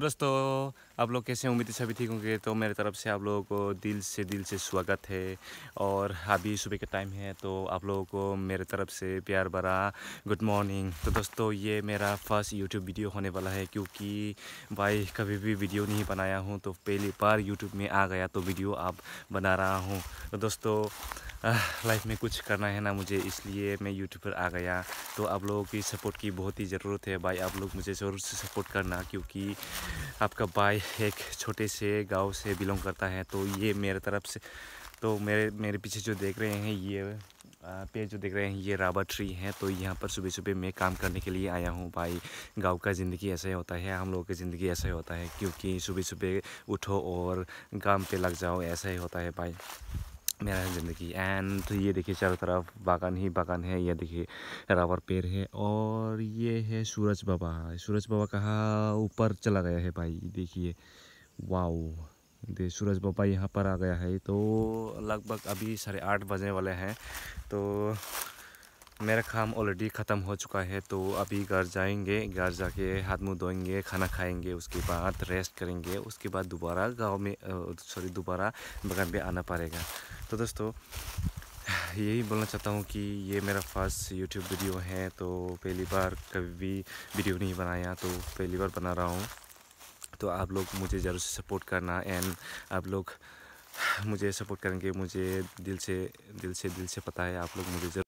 दोस्तों आप लोग कैसे उम्मीद सभी ठीक होंगे तो मेरे तरफ से आप लोगों को दिल से दिल से स्वागत है और अभी सुबह का टाइम है तो आप लोगों को मेरे तरफ से प्यार भरा गुड मॉर्निंग तो दोस्तों ये मेरा फर्स्ट यूट्यूब वीडियो होने वाला है क्योंकि भाई कभी भी वीडियो नहीं बनाया हूँ तो पहली बार यूट्यूब में आ गया तो वीडियो आप बना रहा हूँ तो दोस्तों लाइफ में कुछ करना है ना मुझे इसलिए मैं यूट्यूब पर आ गया तो आप लोगों की सपोर्ट की बहुत ही ज़रूरत है भाई आप लोग मुझे ज़रूर से सपोर्ट करना क्योंकि आपका भाई एक छोटे से गांव से बिलोंग करता है तो ये मेरे तरफ से तो मेरे मेरे पीछे जो देख रहे हैं ये पे जो देख रहे हैं ये राबर ट्री है तो यहाँ पर सुबह सुबह मैं काम करने के लिए आया हूँ भाई गांव का ज़िंदगी ऐसा ही होता है हम लोगों की ज़िंदगी ऐसा ही होता है क्योंकि सुबह सुबह उठो और काम पे लग जाओ ऐसा ही होता है भाई मेरा है ज़िंदगी एंड तो ये देखिए चारों तरफ बागान ही बागान है ये देखिए रावर पेड़ है और ये है सूरज बाबा सूरज बाबा कहाँ ऊपर चला गया है भाई देखिए वाओ दे सूरज बाबा यहाँ पर आ गया है तो लगभग अभी साढ़े आठ बजने वाले हैं तो मेरा काम ऑलरेडी ख़त्म हो चुका है तो अभी घर जाएंगे घर जाके हाथ मुँह धोएंगे खाना खाएंगे उसके बाद रेस्ट करेंगे उसके बाद दोबारा गांव में सॉरी दोबारा बगान पे आना पड़ेगा तो दोस्तों यही बोलना चाहता हूँ कि ये मेरा फर्स्ट यूट्यूब वीडियो है तो पहली बार कभी भी वीडियो नहीं बनाया तो पहली बार बना रहा हूँ तो आप लोग मुझे ज़रूर से सपोर्ट करना एंड आप लोग मुझे सपोर्ट करेंगे मुझे दिल से दिल से दिल से पता है आप लोग मुझे